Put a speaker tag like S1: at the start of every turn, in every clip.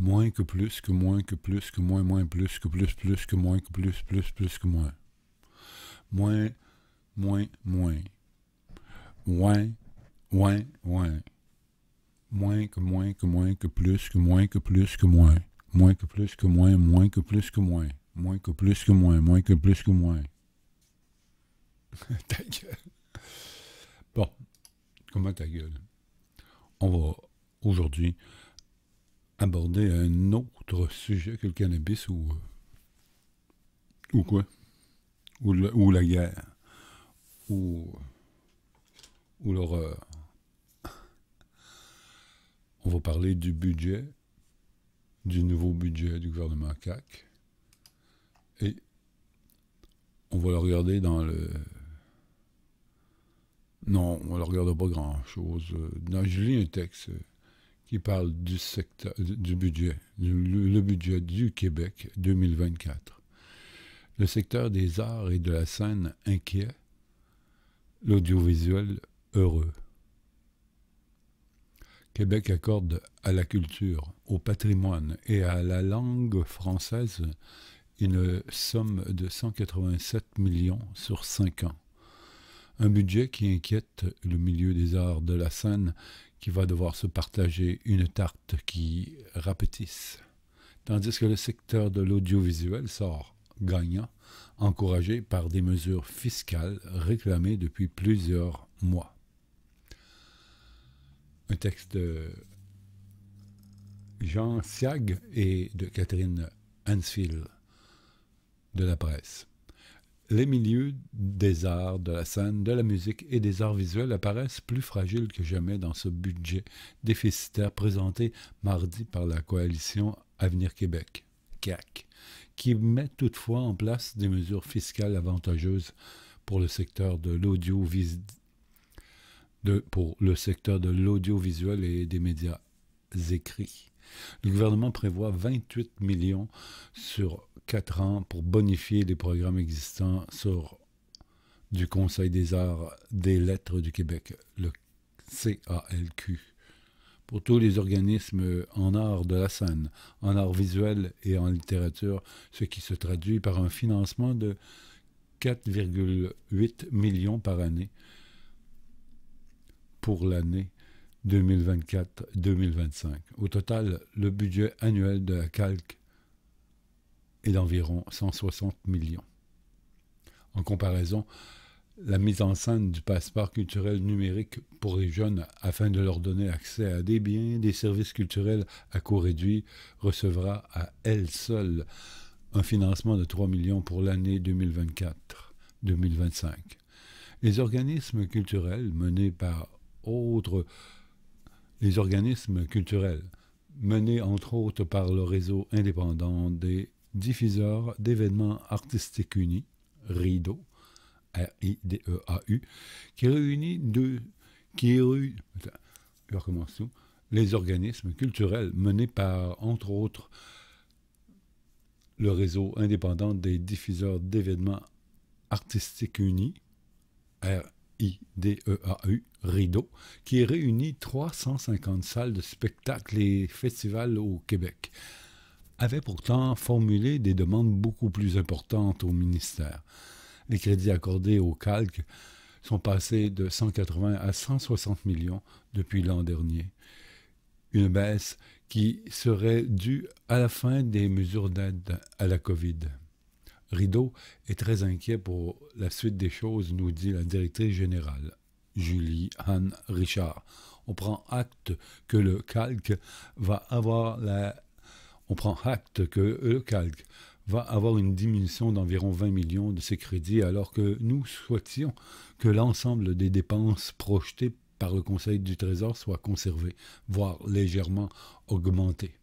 S1: moins que plus que moins que plus que moins moins plus que plus plus que moins que plus plus plus que moins moins moins moins moins moins moins moins que moins que moins que plus que moins que plus que moins moins que plus que moins moins que plus que moins moins que plus que moins moins que plus que moins ta gueule bon comment ta gueule on va aujourd'hui aborder un autre sujet que le cannabis ou. Euh, ou quoi ou, ou la guerre Ou. Ou l'horreur On va parler du budget, du nouveau budget du gouvernement CAC. Et on va le regarder dans le. Non, on ne regarde pas grand-chose. Euh, je lis un texte euh, qui parle du secteur, du budget, le, budget du Québec 2024. Le secteur des arts et de la scène inquiet, l'audiovisuel heureux. Québec accorde à la culture, au patrimoine et à la langue française une somme de 187 millions sur 5 ans. Un budget qui inquiète le milieu des arts de la scène qui va devoir se partager une tarte qui rapetisse. Tandis que le secteur de l'audiovisuel sort gagnant, encouragé par des mesures fiscales réclamées depuis plusieurs mois. Un texte de Jean Siag et de Catherine Hansfield de la presse les milieux des arts, de la scène, de la musique et des arts visuels apparaissent plus fragiles que jamais dans ce budget déficitaire présenté mardi par la coalition Avenir Québec, CAC, qui met toutefois en place des mesures fiscales avantageuses pour le secteur de l'audiovisuel pour le secteur de l'audiovisuel et des médias écrits. Le gouvernement prévoit 28 millions sur 4 ans pour bonifier les programmes existants sur du Conseil des arts des lettres du Québec, le CALQ, pour tous les organismes en art de la scène, en art visuel et en littérature, ce qui se traduit par un financement de 4,8 millions par année pour l'année 2024-2025. Au total, le budget annuel de la calque et d'environ 160 millions. En comparaison, la mise en scène du passeport culturel numérique pour les jeunes afin de leur donner accès à des biens, des services culturels à coût réduit recevra à elle seule un financement de 3 millions pour l'année 2024-2025. Les organismes culturels menés par autres les organismes culturels menés entre autres par le réseau indépendant des diffuseur d'événements artistiques unis, RIDEAU, R-I-D-E-A-U, qui réunit deux, qui réunit, les organismes culturels menés par, entre autres, le réseau indépendant des diffuseurs d'événements artistiques unis, R-I-D-E-A-U, Rideau, qui réunit 350 salles de spectacles et festivals au Québec avait pourtant formulé des demandes beaucoup plus importantes au ministère. Les crédits accordés au calque sont passés de 180 à 160 millions depuis l'an dernier. Une baisse qui serait due à la fin des mesures d'aide à la COVID. Rideau est très inquiet pour la suite des choses, nous dit la directrice générale, Julie Anne Richard. On prend acte que le calque va avoir la on prend acte que le calque va avoir une diminution d'environ 20 millions de ses crédits, alors que nous souhaitions que l'ensemble des dépenses projetées par le Conseil du Trésor soit conservé, voire légèrement augmenté.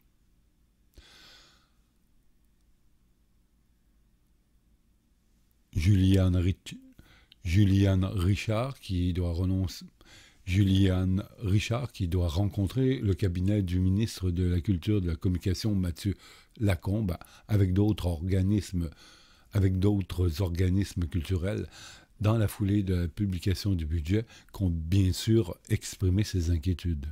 S1: Juliane, Richard, qui doit renoncer, Julian Richard, qui doit rencontrer le cabinet du ministre de la Culture, et de la Communication, Mathieu Lacombe, avec d'autres organismes, avec d'autres organismes culturels, dans la foulée de la publication du budget, compte bien sûr exprimé ses inquiétudes.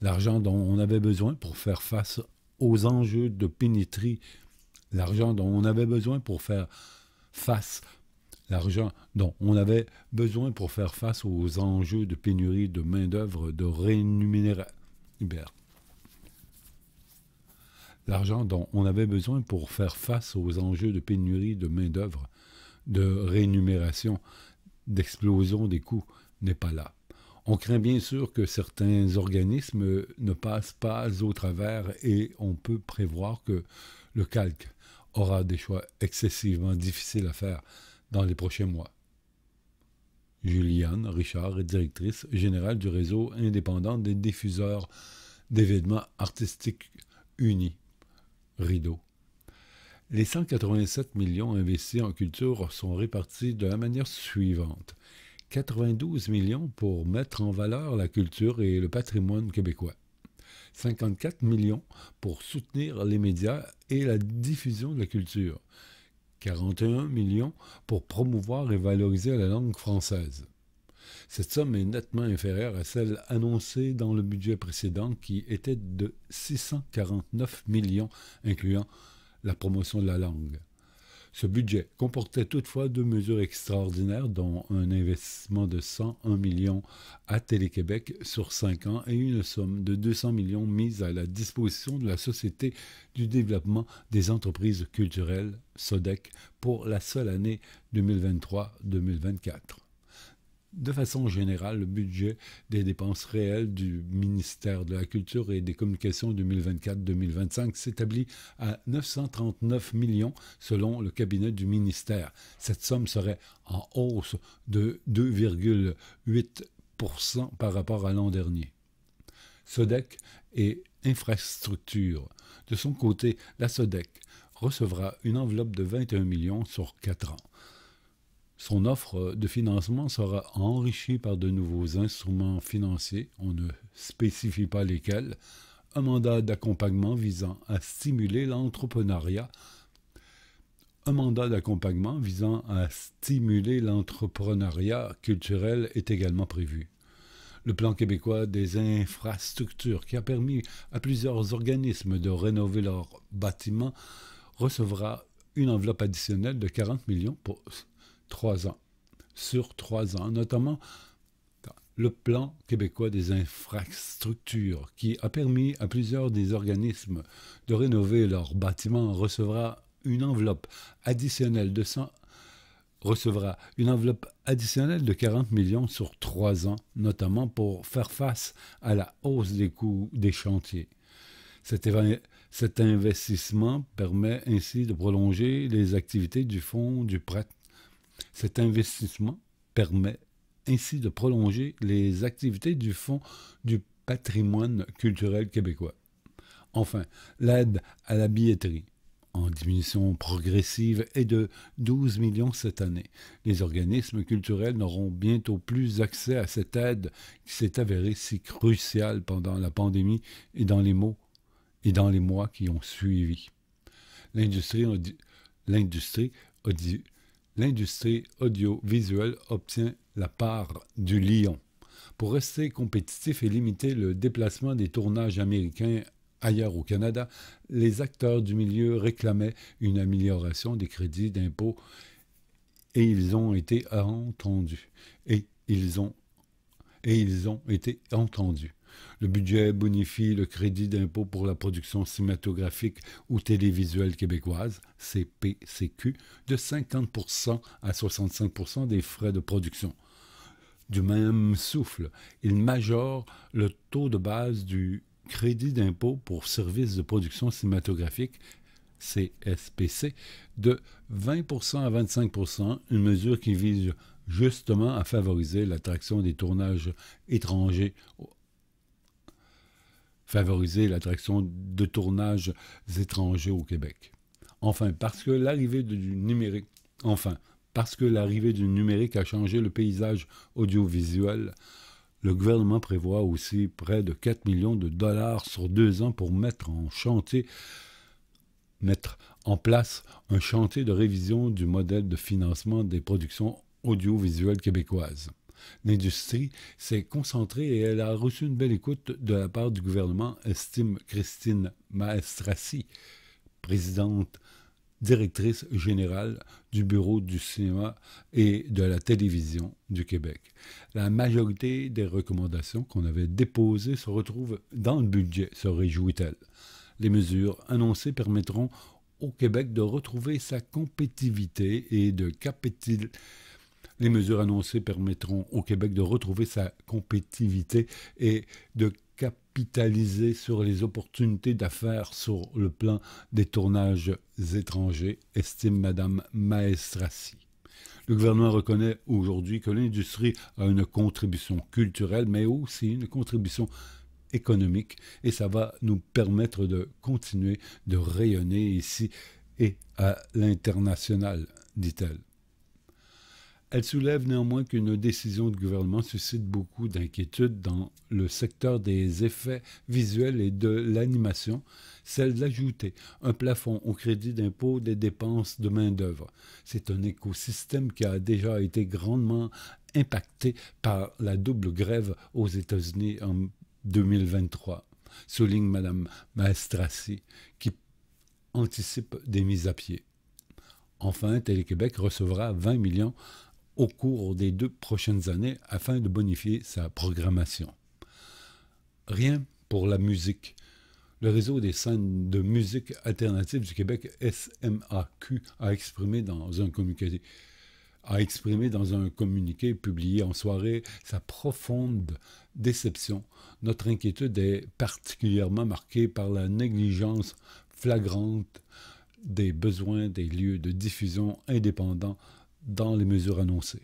S1: L'argent dont on avait besoin pour faire face aux enjeux de pénétrie, l'argent dont on avait besoin pour faire face l'argent dont on avait besoin pour faire face aux enjeux de pénurie de main-d'œuvre, de rémunération. de rémunération, d'explosion des coûts n'est pas là. On craint bien sûr que certains organismes ne passent pas au travers et on peut prévoir que le calque aura des choix excessivement difficiles à faire dans les prochains mois. Juliane Richard est directrice générale du réseau indépendant des diffuseurs d'événements artistiques unis, Rideau. Les 187 millions investis en culture sont répartis de la manière suivante. 92 millions pour mettre en valeur la culture et le patrimoine québécois. 54 millions pour soutenir les médias et la diffusion de la culture. 41 millions, pour promouvoir et valoriser la langue française. Cette somme est nettement inférieure à celle annoncée dans le budget précédent qui était de 649 millions, incluant la promotion de la langue. Ce budget comportait toutefois deux mesures extraordinaires, dont un investissement de 101 millions à Télé-Québec sur cinq ans et une somme de 200 millions mise à la disposition de la Société du développement des entreprises culturelles, SODEC, pour la seule année 2023-2024 de façon générale le budget des dépenses réelles du ministère de la Culture et des Communications 2024-2025 s'établit à 939 millions selon le cabinet du ministère. Cette somme serait en hausse de 2,8 par rapport à l'an dernier. SODEC et infrastructures. De son côté, la SODEC recevra une enveloppe de 21 millions sur 4 ans. Son offre de financement sera enrichie par de nouveaux instruments financiers, on ne spécifie pas lesquels, un mandat d'accompagnement visant à stimuler l'entrepreneuriat, un mandat d'accompagnement visant à stimuler l'entrepreneuriat culturel est également prévu le plan québécois des infrastructures qui a permis à plusieurs organismes de rénover leurs bâtiments recevra une enveloppe additionnelle de 40 millions pour trois ans, sur trois ans, notamment le plan québécois des infrastructures qui a permis à plusieurs des organismes de rénover leurs bâtiments recevra une enveloppe additionnelle de 40 millions sur trois ans, notamment pour faire face à la hausse des coûts des chantiers. Cet, cet investissement permet ainsi de prolonger les activités du Fonds du prêt cet investissement permet ainsi de prolonger les activités du Fonds du patrimoine culturel québécois. Enfin, l'aide à la billetterie en diminution progressive est de 12 millions cette année. Les organismes culturels n'auront bientôt plus accès à cette aide qui s'est avérée si cruciale pendant la pandémie et dans les mots et dans les mois qui ont suivi. L'industrie a, dit l'industrie audiovisuelle obtient la part du lion. Pour rester compétitif et limiter le déplacement des tournages américains ailleurs au Canada, les acteurs du milieu réclamaient une amélioration des crédits d'impôt et ils ont été entendus. et ils ont été entendus. Le budget bonifie le crédit d'impôt pour la production cinématographique ou télévisuelle québécoise, CPCQ, de 50% à 65% des frais de production. Du même souffle, il majore le taux de base du crédit d'impôt pour services de production cinématographique, CSPC, de 20% à 25%, une mesure qui vise justement à favoriser l'attraction des tournages étrangers favoriser l'attraction de tournages étrangers au Québec. Enfin, parce que l'arrivée du numérique, enfin, parce que l'arrivée du numérique a changé le paysage audiovisuel, le gouvernement prévoit aussi près de 4 millions de dollars sur deux ans pour mettre en mettre en place un chantier de révision du modèle de financement des productions audiovisuelles québécoises l'industrie s'est concentrée et elle a reçu une belle écoute de la part du gouvernement, estime Christine Maestrassi, présidente directrice générale du Bureau du cinéma et de la télévision du Québec. La majorité des recommandations qu'on avait déposées se retrouvent dans le budget, se réjouit-elle. Les mesures annoncées permettront au Québec de retrouver sa compétitivité et de capitaliser les mesures annoncées permettront au Québec de retrouver sa compétitivité et de capitaliser sur les opportunités d'affaires sur le plan des tournages étrangers, estime Madame Maestrassi. Le gouvernement reconnaît aujourd'hui que l'industrie a une contribution culturelle, mais aussi une contribution économique, et ça va nous permettre de continuer de rayonner ici et à l'international, dit-elle. Elle soulève néanmoins qu'une décision du gouvernement suscite beaucoup d'inquiétudes dans le secteur des effets visuels et de l'animation, celle d'ajouter un plafond au crédit d'impôt des dépenses de main-d'œuvre. C'est un écosystème qui a déjà été grandement impacté par la double grève aux États-Unis en 2023, souligne Mme Maestrassi, qui anticipe des mises à pied. Enfin, Télé-Québec recevra 20 millions au cours des deux prochaines années afin de bonifier sa programmation. Rien pour la musique. Le réseau des scènes de musique alternative du Québec, SMAQ, a exprimé dans un communiqué, a exprimé dans un communiqué publié en soirée sa profonde déception. Notre inquiétude est particulièrement marquée par la négligence flagrante des besoins des lieux de diffusion indépendants dans les mesures annoncées.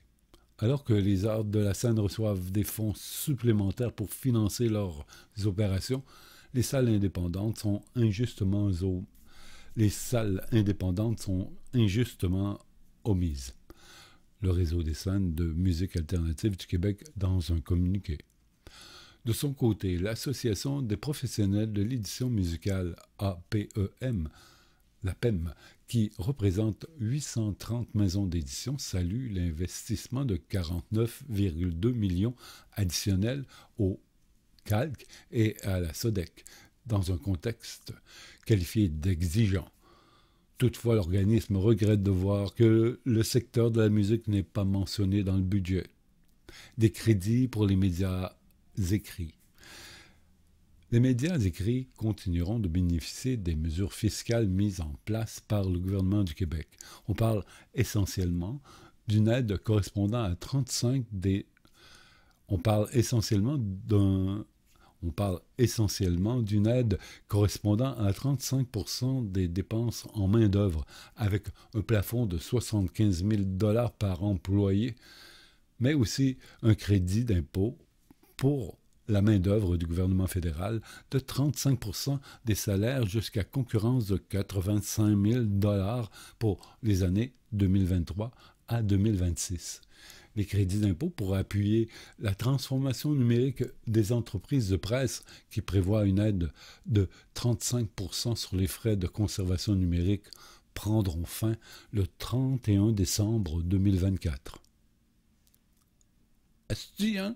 S1: Alors que les arts de la scène reçoivent des fonds supplémentaires pour financer leurs opérations, les salles indépendantes sont injustement, omises. Le réseau des scènes de musique alternative du Québec dans un communiqué. De son côté, l'Association des professionnels de l'édition musicale APEM, la PEM, qui représente 830 maisons d'édition, salue l'investissement de 49,2 millions additionnels au Calque et à la SODEC, dans un contexte qualifié d'exigeant. Toutefois, l'organisme regrette de voir que le secteur de la musique n'est pas mentionné dans le budget. Des crédits pour les médias écrits les médias écrits continueront de bénéficier des mesures fiscales mises en place par le gouvernement du Québec. On parle essentiellement d'une aide correspondant à 35 des... on parle essentiellement d'une aide correspondant à 35% des dépenses en main-d'œuvre, avec un plafond de 75 000 dollars par employé, mais aussi un crédit d'impôt pour la main-d'œuvre du gouvernement fédéral de 35 des salaires jusqu'à concurrence de 85 000 pour les années 2023 à 2026. Les crédits d'impôt pour appuyer la transformation numérique des entreprises de presse qui prévoit une aide de 35 sur les frais de conservation numérique prendront fin le 31 décembre 2024. Est-ce hein?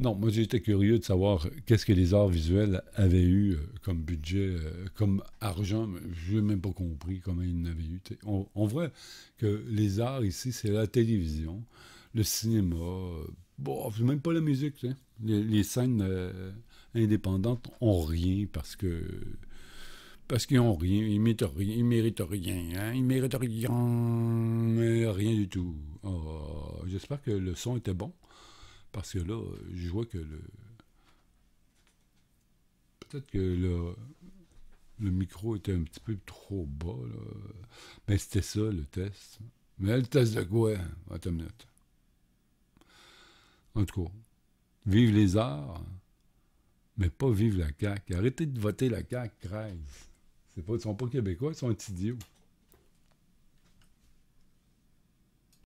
S1: Non, moi j'étais curieux de savoir qu'est-ce que les arts visuels avaient eu euh, comme budget, euh, comme argent. Je n'ai même pas compris comment ils n'avaient eu. On, vrai, voit que les arts ici, c'est la télévision, le cinéma, euh, bon, même pas la musique. Les, scènes indépendantes ont rien parce que parce qu'ils n'ont rien, ils méritent rien, ils méritent rien, hein, ils méritent rien, mais rien du tout. Ah, j'espère que le son était bon. Parce que là, je vois que le. Peut-être que le micro était un petit peu trop bas. Là. Mais c'était ça, le test. Mais le test de quoi hein? Attends une minute. En tout cas, vive les arts, mais pas vive la CAQ. Arrêtez de voter la CAQ, Crève. Ils ne sont pas québécois, ils sont idiots.